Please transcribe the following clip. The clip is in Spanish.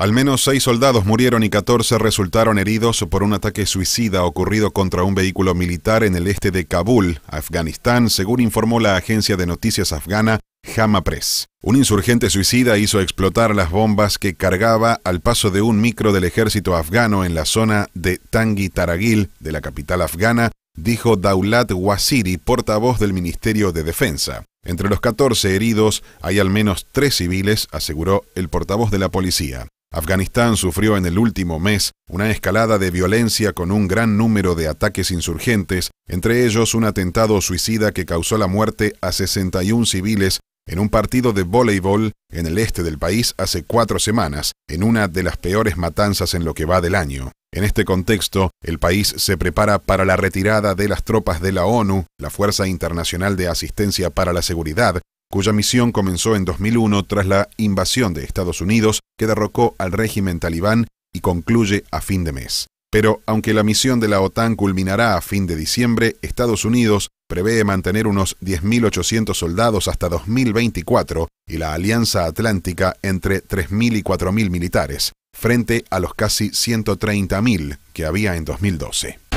Al menos seis soldados murieron y 14 resultaron heridos por un ataque suicida ocurrido contra un vehículo militar en el este de Kabul, Afganistán, según informó la agencia de noticias afgana Hama Press. Un insurgente suicida hizo explotar las bombas que cargaba al paso de un micro del ejército afgano en la zona de Tangi Taragil, de la capital afgana, dijo Daulat Waziri, portavoz del Ministerio de Defensa. Entre los 14 heridos hay al menos tres civiles, aseguró el portavoz de la policía. Afganistán sufrió en el último mes una escalada de violencia con un gran número de ataques insurgentes, entre ellos un atentado suicida que causó la muerte a 61 civiles en un partido de voleibol en el este del país hace cuatro semanas, en una de las peores matanzas en lo que va del año. En este contexto, el país se prepara para la retirada de las tropas de la ONU, la Fuerza Internacional de Asistencia para la Seguridad, cuya misión comenzó en 2001 tras la invasión de Estados Unidos que derrocó al régimen talibán y concluye a fin de mes. Pero aunque la misión de la OTAN culminará a fin de diciembre, Estados Unidos prevé mantener unos 10.800 soldados hasta 2024 y la Alianza Atlántica entre 3.000 y 4.000 militares, frente a los casi 130.000 que había en 2012.